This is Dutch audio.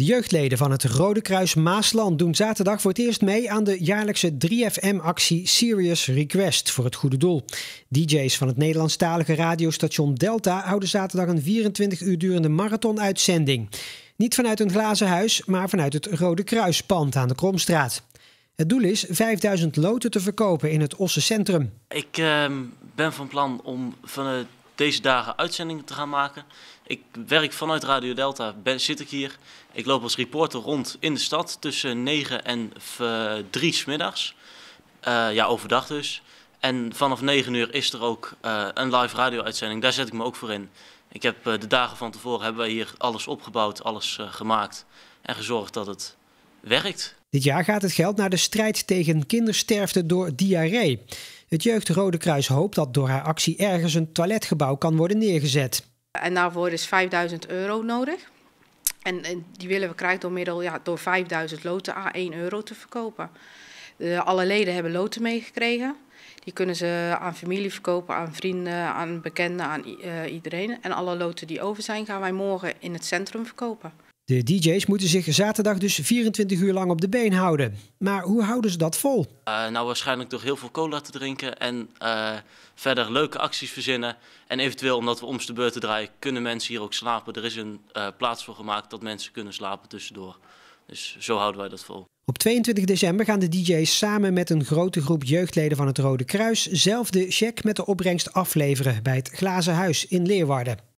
De jeugdleden van het Rode Kruis Maasland doen zaterdag voor het eerst mee aan de jaarlijkse 3FM-actie Serious Request voor het goede doel. DJ's van het Nederlandstalige radiostation Delta houden zaterdag een 24 uur durende marathon-uitzending. Niet vanuit een glazen huis, maar vanuit het Rode Kruispand aan de Kromstraat. Het doel is 5000 loten te verkopen in het Osse Centrum. Ik ehm, ben van plan om van het deze dagen uitzendingen te gaan maken. Ik werk vanuit Radio Delta, ben, zit ik hier. Ik loop als reporter rond in de stad tussen 9 en 3 s middags. Eh, ja, overdag dus. En vanaf 9 uur is er ook eh, een live radio-uitzending. Daar zet ik me ook voor in. Ik heb eh, de dagen van tevoren hebben we hier alles opgebouwd, alles gemaakt en gezorgd dat het werkt. Dit jaar gaat het geld naar de strijd tegen kindersterfte door diarree. Het Jeugdrode Kruis hoopt dat door haar actie ergens een toiletgebouw kan worden neergezet. En daarvoor is 5000 euro nodig. En, die willen we krijgen door middel ja, door 5000 loten a ah, 1 euro te verkopen. alle leden hebben loten meegekregen. Die kunnen ze aan familie verkopen, aan vrienden, aan bekenden, aan eh, iedereen. En alle loten die over zijn gaan wij morgen in het centrum verkopen. De DJ's moeten zich zaterdag dus 24 uur lang op de been houden. Maar hoe houden ze dat vol? Eh, nou, waarschijnlijk door heel veel cola te drinken en eh, verder leuke acties verzinnen. En eventueel, omdat we om de te draaien, kunnen mensen hier ook slapen. Er is een eh, plaats voor gemaakt dat mensen kunnen slapen tussendoor. Dus zo houden wij dat vol. Op 22 december gaan de DJ's samen met een grote groep jeugdleden van het Rode Kruis zelf de cheque met de opbrengst afleveren bij het Glazen Huis in Leeuwarden.